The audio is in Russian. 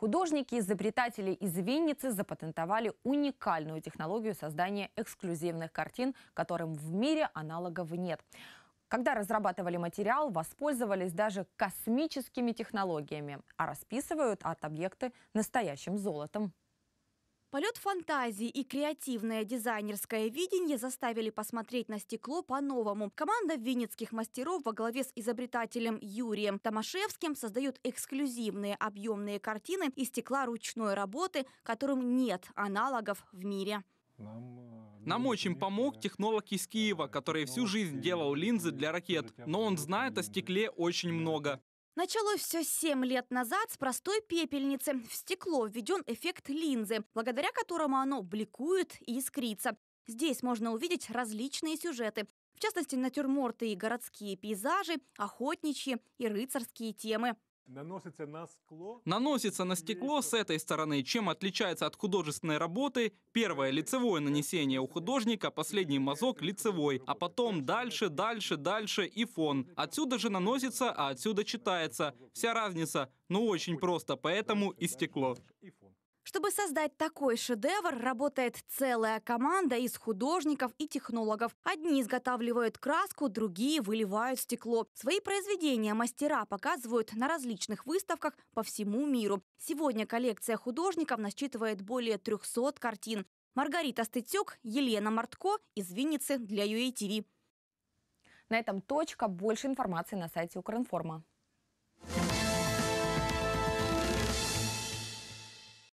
Художники, изобретатели из Винницы запатентовали уникальную технологию создания эксклюзивных картин, которым в мире аналогов нет. Когда разрабатывали материал, воспользовались даже космическими технологиями, а расписывают от объекты настоящим золотом. Полет фантазии и креативное дизайнерское видение заставили посмотреть на стекло по-новому. Команда винницких мастеров во главе с изобретателем Юрием Томашевским создает эксклюзивные объемные картины из стекла ручной работы, которым нет аналогов в мире. Нам э, очень помог технолог из Киева, который всю жизнь делал линзы для ракет, но он знает о стекле очень много. Началось все 7 лет назад с простой пепельницы. В стекло введен эффект линзы, благодаря которому оно бликует и искрится. Здесь можно увидеть различные сюжеты. В частности, натюрморты и городские пейзажи, охотничьи и рыцарские темы. Наносится на скло? Наносится на стекло с этой стороны. Чем отличается от художественной работы? Первое – лицевое нанесение у художника, последний мазок – лицевой, а потом дальше, дальше, дальше и фон. Отсюда же наносится, а отсюда читается. Вся разница, ну очень просто, поэтому и стекло. Чтобы создать такой шедевр, работает целая команда из художников и технологов. Одни изготавливают краску, другие выливают стекло. Свои произведения мастера показывают на различных выставках по всему миру. Сегодня коллекция художников насчитывает более 300 картин. Маргарита Стытюк, Елена Мартко из Винницы для UATV. На этом точка. Больше информации на сайте Укринформа.